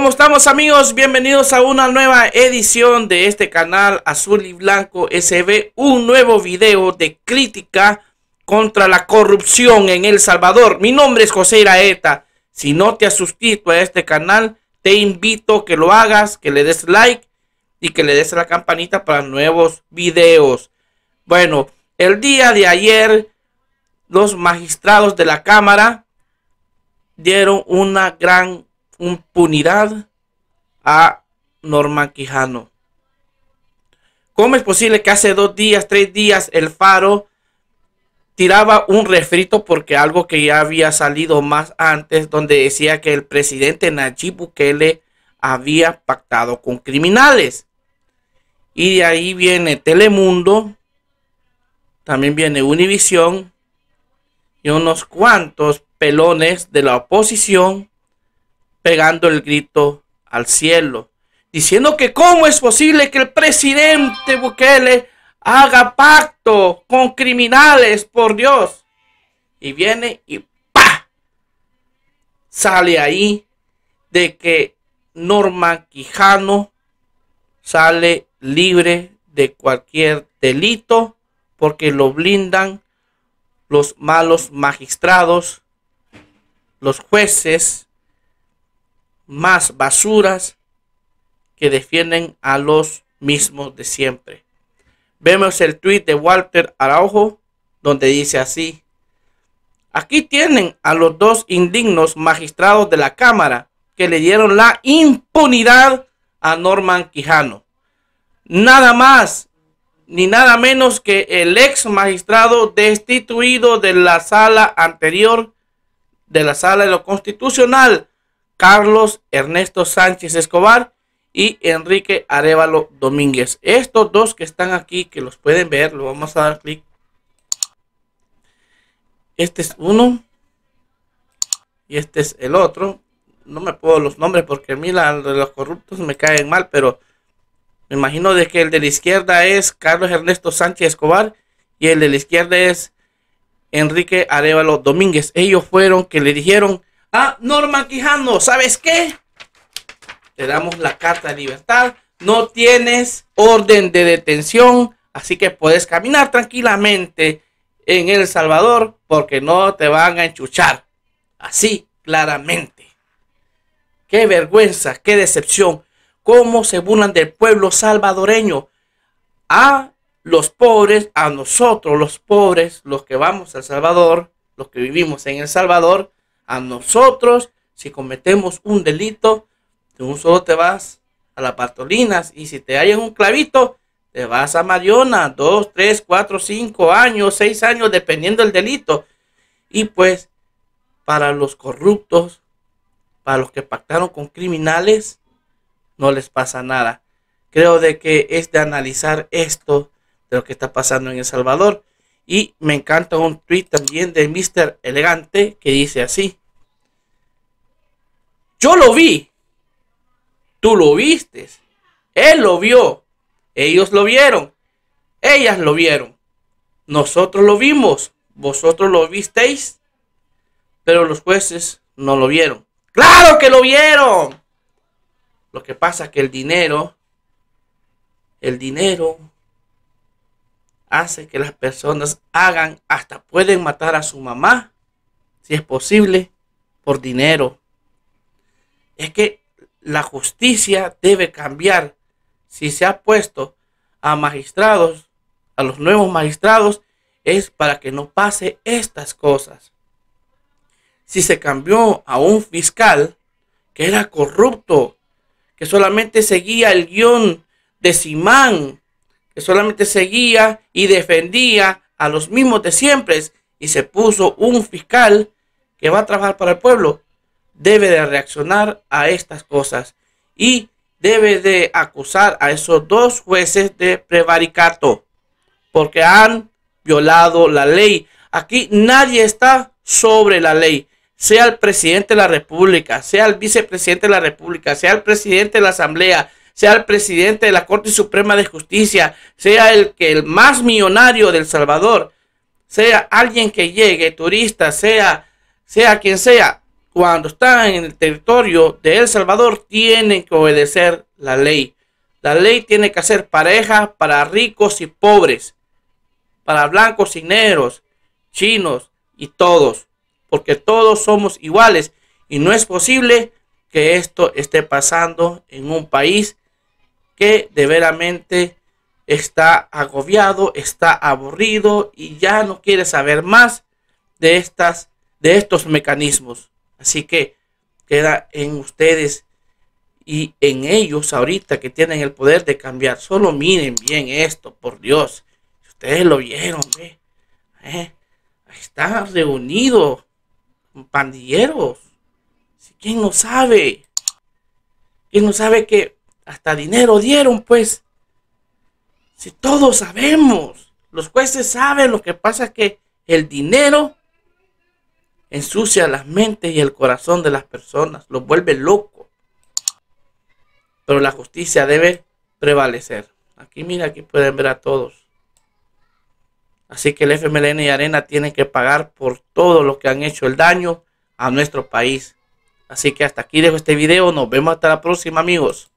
¿Cómo estamos amigos? Bienvenidos a una nueva edición de este canal Azul y Blanco SB, un nuevo video de crítica contra la corrupción en El Salvador. Mi nombre es José Iraeta. Si no te has suscrito a este canal, te invito a que lo hagas, que le des like y que le des la campanita para nuevos videos. Bueno, el día de ayer los magistrados de la Cámara dieron una gran impunidad a Norman Quijano. ¿Cómo es posible que hace dos días, tres días, el Faro tiraba un refrito porque algo que ya había salido más antes, donde decía que el presidente Nayib Bukele había pactado con criminales? Y de ahí viene Telemundo, también viene Univisión y unos cuantos pelones de la oposición pegando el grito al cielo, diciendo que cómo es posible que el presidente Bukele haga pacto con criminales, por Dios. Y viene y ¡pa! Sale ahí de que Norma Quijano sale libre de cualquier delito porque lo blindan los malos magistrados, los jueces más basuras que defienden a los mismos de siempre. Vemos el tweet de Walter Araujo donde dice así. Aquí tienen a los dos indignos magistrados de la Cámara que le dieron la impunidad a Norman Quijano. Nada más ni nada menos que el ex magistrado destituido de la sala anterior, de la sala de lo constitucional, Carlos Ernesto Sánchez Escobar y Enrique Arevalo Domínguez. Estos dos que están aquí, que los pueden ver, lo vamos a dar clic. Este es uno y este es el otro. No me puedo los nombres porque a mí los corruptos me caen mal, pero me imagino de que el de la izquierda es Carlos Ernesto Sánchez Escobar y el de la izquierda es Enrique Arevalo Domínguez. Ellos fueron que le dijeron Ah, Norma Quijano, ¿sabes qué? Te damos la carta de libertad. No tienes orden de detención, así que puedes caminar tranquilamente en El Salvador porque no te van a enchuchar. Así, claramente. Qué vergüenza, qué decepción. Cómo se burlan del pueblo salvadoreño. A los pobres, a nosotros los pobres, los que vamos a El Salvador, los que vivimos en El Salvador, a nosotros si cometemos un delito. tú un solo te vas a las patolinas y si te hallan un clavito, te vas a Mariona, dos, tres, cuatro, cinco años, seis años, dependiendo del delito. Y pues, para los corruptos, para los que pactaron con criminales, no les pasa nada. Creo de que es de analizar esto de lo que está pasando en El Salvador. Y me encanta un tweet también de Mr. Elegante que dice así. Yo lo vi. Tú lo viste. Él lo vio. Ellos lo vieron. Ellas lo vieron. Nosotros lo vimos. Vosotros lo visteis. Pero los jueces no lo vieron. Claro que lo vieron. Lo que pasa es que el dinero, el dinero hace que las personas hagan, hasta pueden matar a su mamá, si es posible, por dinero es que la justicia debe cambiar. Si se ha puesto a magistrados, a los nuevos magistrados, es para que no pase estas cosas. Si se cambió a un fiscal que era corrupto, que solamente seguía el guión de Simán, que solamente seguía y defendía a los mismos de siempre, y se puso un fiscal que va a trabajar para el pueblo, debe de reaccionar a estas cosas y debe de acusar a esos dos jueces de prevaricato porque han violado la ley. Aquí nadie está sobre la ley, sea el presidente de la República, sea el vicepresidente de la República, sea el presidente de la Asamblea, sea el presidente de la Corte Suprema de Justicia, sea el que el más millonario del Salvador, sea alguien que llegue, turista, sea sea quien sea, cuando están en el territorio de El Salvador, tienen que obedecer la ley. La ley tiene que hacer pareja para ricos y pobres, para blancos y negros, chinos y todos, porque todos somos iguales y no es posible que esto esté pasando en un país que de está agobiado, está aburrido y ya no quiere saber más de estas de estos mecanismos. Así que queda en ustedes y en ellos ahorita que tienen el poder de cambiar. Solo miren bien esto, por Dios. Ustedes lo vieron, ¿Eh? Ahí está reunido pandilleros. ¿Quién no sabe? ¿Quién no sabe que hasta dinero dieron, pues? Si todos sabemos, los jueces saben, lo que pasa es que el dinero ensucia las mentes y el corazón de las personas, los vuelve locos. Pero la justicia debe prevalecer. Aquí mira, aquí pueden ver a todos. Así que el FMLN y Arena tienen que pagar por todo lo que han hecho el daño a nuestro país. Así que hasta aquí dejo este video. Nos vemos hasta la próxima amigos.